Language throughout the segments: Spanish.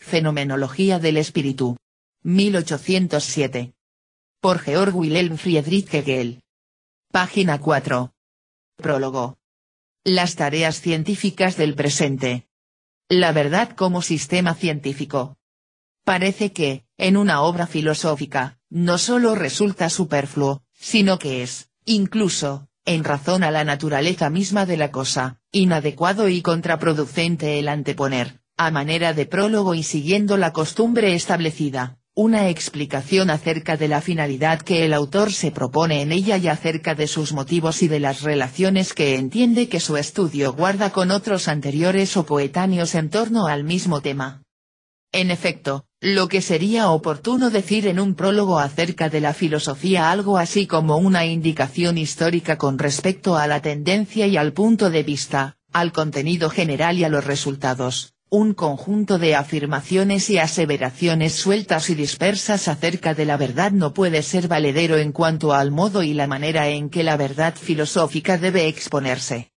Fenomenología del espíritu. 1807. Por Georg Wilhelm Friedrich Hegel. Página 4. Prólogo. Las tareas científicas del presente. La verdad como sistema científico. Parece que, en una obra filosófica, no solo resulta superfluo, sino que es, incluso, en razón a la naturaleza misma de la cosa, inadecuado y contraproducente el anteponer, a manera de prólogo y siguiendo la costumbre establecida, una explicación acerca de la finalidad que el autor se propone en ella y acerca de sus motivos y de las relaciones que entiende que su estudio guarda con otros anteriores o poetáneos en torno al mismo tema. En efecto, lo que sería oportuno decir en un prólogo acerca de la filosofía algo así como una indicación histórica con respecto a la tendencia y al punto de vista, al contenido general y a los resultados, un conjunto de afirmaciones y aseveraciones sueltas y dispersas acerca de la verdad no puede ser valedero en cuanto al modo y la manera en que la verdad filosófica debe exponerse.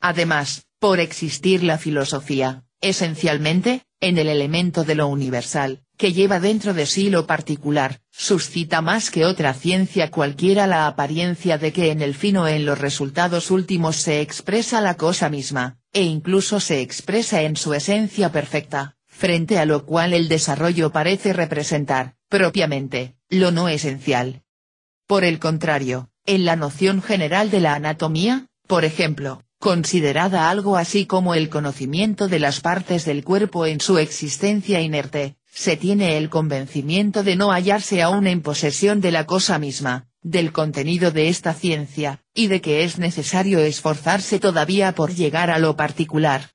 Además, por existir la filosofía, esencialmente, en el elemento de lo universal, que lleva dentro de sí lo particular, suscita más que otra ciencia cualquiera la apariencia de que en el fin o en los resultados últimos se expresa la cosa misma, e incluso se expresa en su esencia perfecta, frente a lo cual el desarrollo parece representar, propiamente, lo no esencial. Por el contrario, en la noción general de la anatomía, por ejemplo, considerada algo así como el conocimiento de las partes del cuerpo en su existencia inerte, se tiene el convencimiento de no hallarse aún en posesión de la cosa misma, del contenido de esta ciencia, y de que es necesario esforzarse todavía por llegar a lo particular.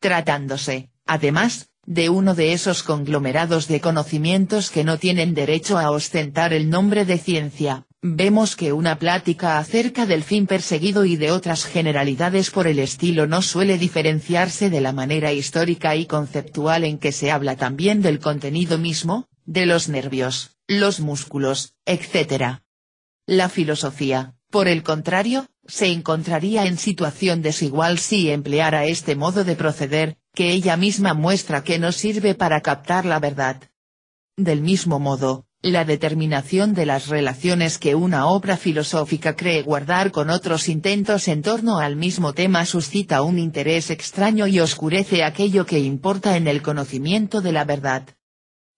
Tratándose, además, de uno de esos conglomerados de conocimientos que no tienen derecho a ostentar el nombre de ciencia, Vemos que una plática acerca del fin perseguido y de otras generalidades por el estilo no suele diferenciarse de la manera histórica y conceptual en que se habla también del contenido mismo, de los nervios, los músculos, etc. La filosofía, por el contrario, se encontraría en situación desigual si empleara este modo de proceder, que ella misma muestra que no sirve para captar la verdad. Del mismo modo, la determinación de las relaciones que una obra filosófica cree guardar con otros intentos en torno al mismo tema suscita un interés extraño y oscurece aquello que importa en el conocimiento de la verdad.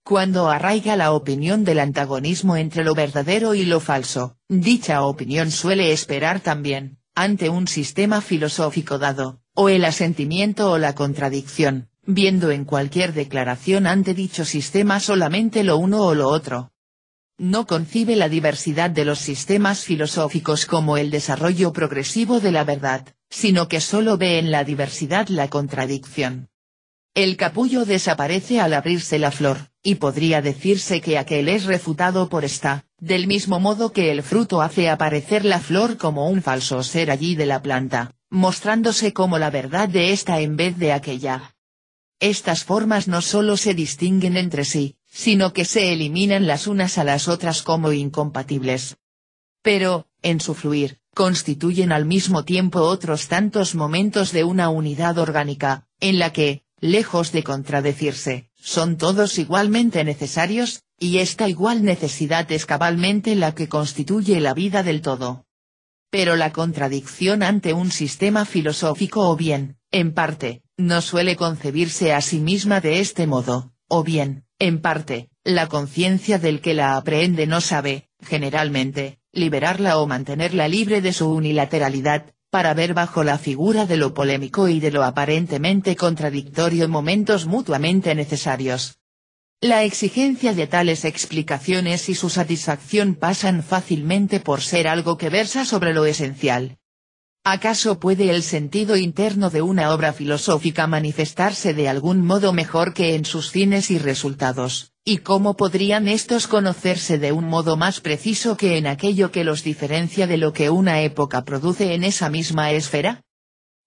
Cuando arraiga la opinión del antagonismo entre lo verdadero y lo falso, dicha opinión suele esperar también, ante un sistema filosófico dado, o el asentimiento o la contradicción, viendo en cualquier declaración ante dicho sistema solamente lo uno o lo otro no concibe la diversidad de los sistemas filosóficos como el desarrollo progresivo de la verdad, sino que solo ve en la diversidad la contradicción. El capullo desaparece al abrirse la flor, y podría decirse que aquel es refutado por esta, del mismo modo que el fruto hace aparecer la flor como un falso ser allí de la planta, mostrándose como la verdad de esta en vez de aquella. Estas formas no solo se distinguen entre sí, sino que se eliminan las unas a las otras como incompatibles. Pero, en su fluir, constituyen al mismo tiempo otros tantos momentos de una unidad orgánica, en la que, lejos de contradecirse, son todos igualmente necesarios, y esta igual necesidad es cabalmente la que constituye la vida del todo. Pero la contradicción ante un sistema filosófico o bien, en parte, no suele concebirse a sí misma de este modo, o bien, en parte, la conciencia del que la aprehende no sabe, generalmente, liberarla o mantenerla libre de su unilateralidad, para ver bajo la figura de lo polémico y de lo aparentemente contradictorio momentos mutuamente necesarios. La exigencia de tales explicaciones y su satisfacción pasan fácilmente por ser algo que versa sobre lo esencial, ¿Acaso puede el sentido interno de una obra filosófica manifestarse de algún modo mejor que en sus fines y resultados, y cómo podrían estos conocerse de un modo más preciso que en aquello que los diferencia de lo que una época produce en esa misma esfera?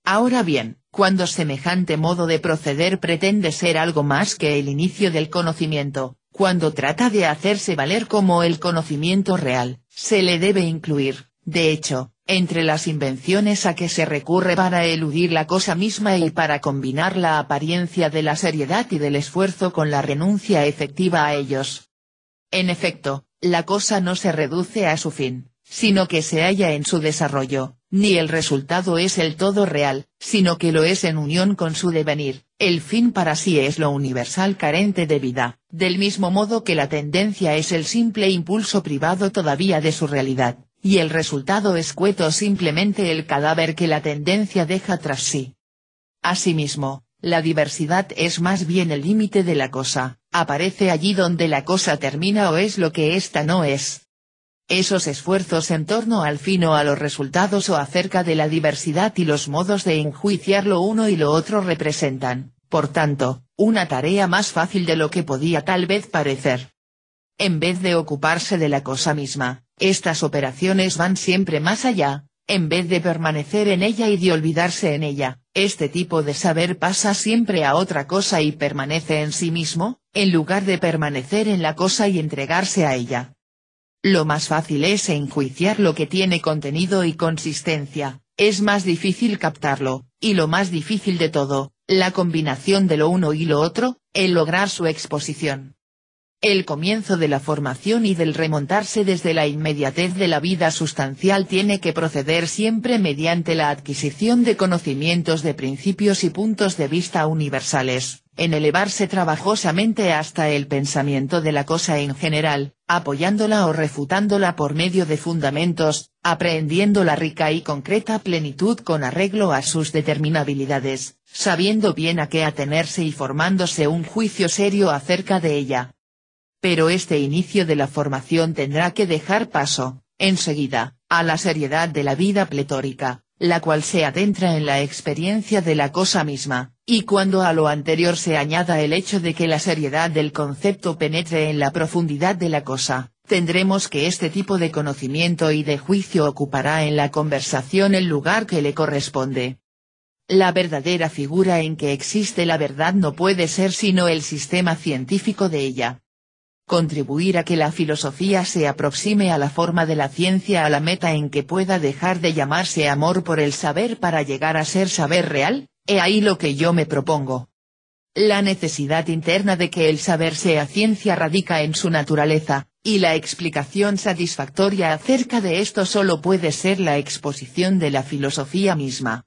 Ahora bien, cuando semejante modo de proceder pretende ser algo más que el inicio del conocimiento, cuando trata de hacerse valer como el conocimiento real, se le debe incluir, de hecho, entre las invenciones a que se recurre para eludir la cosa misma y para combinar la apariencia de la seriedad y del esfuerzo con la renuncia efectiva a ellos. En efecto, la cosa no se reduce a su fin, sino que se halla en su desarrollo, ni el resultado es el todo real, sino que lo es en unión con su devenir, el fin para sí es lo universal carente de vida, del mismo modo que la tendencia es el simple impulso privado todavía de su realidad y el resultado escueto simplemente el cadáver que la tendencia deja tras sí. Asimismo, la diversidad es más bien el límite de la cosa, aparece allí donde la cosa termina o es lo que ésta no es. Esos esfuerzos en torno al fin o a los resultados o acerca de la diversidad y los modos de enjuiciar lo uno y lo otro representan, por tanto, una tarea más fácil de lo que podía tal vez parecer. En vez de ocuparse de la cosa misma, estas operaciones van siempre más allá, en vez de permanecer en ella y de olvidarse en ella, este tipo de saber pasa siempre a otra cosa y permanece en sí mismo, en lugar de permanecer en la cosa y entregarse a ella. Lo más fácil es enjuiciar lo que tiene contenido y consistencia, es más difícil captarlo, y lo más difícil de todo, la combinación de lo uno y lo otro, el lograr su exposición. El comienzo de la formación y del remontarse desde la inmediatez de la vida sustancial tiene que proceder siempre mediante la adquisición de conocimientos de principios y puntos de vista universales, en elevarse trabajosamente hasta el pensamiento de la cosa en general, apoyándola o refutándola por medio de fundamentos, aprehendiendo la rica y concreta plenitud con arreglo a sus determinabilidades, sabiendo bien a qué atenerse y formándose un juicio serio acerca de ella, pero este inicio de la formación tendrá que dejar paso, enseguida, a la seriedad de la vida pletórica, la cual se adentra en la experiencia de la cosa misma, y cuando a lo anterior se añada el hecho de que la seriedad del concepto penetre en la profundidad de la cosa, tendremos que este tipo de conocimiento y de juicio ocupará en la conversación el lugar que le corresponde. La verdadera figura en que existe la verdad no puede ser sino el sistema científico de ella, contribuir a que la filosofía se aproxime a la forma de la ciencia a la meta en que pueda dejar de llamarse amor por el saber para llegar a ser saber real, he ahí lo que yo me propongo. La necesidad interna de que el saber sea ciencia radica en su naturaleza, y la explicación satisfactoria acerca de esto solo puede ser la exposición de la filosofía misma.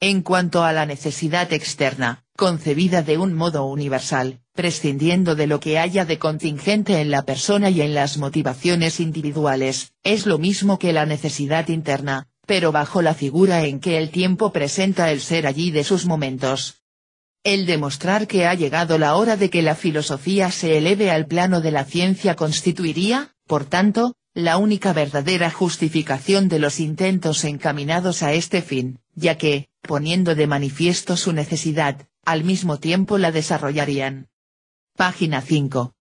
En cuanto a la necesidad externa, concebida de un modo universal, prescindiendo de lo que haya de contingente en la persona y en las motivaciones individuales, es lo mismo que la necesidad interna, pero bajo la figura en que el tiempo presenta el ser allí de sus momentos. El demostrar que ha llegado la hora de que la filosofía se eleve al plano de la ciencia constituiría, por tanto, la única verdadera justificación de los intentos encaminados a este fin, ya que, poniendo de manifiesto su necesidad, al mismo tiempo la desarrollarían. Página 5.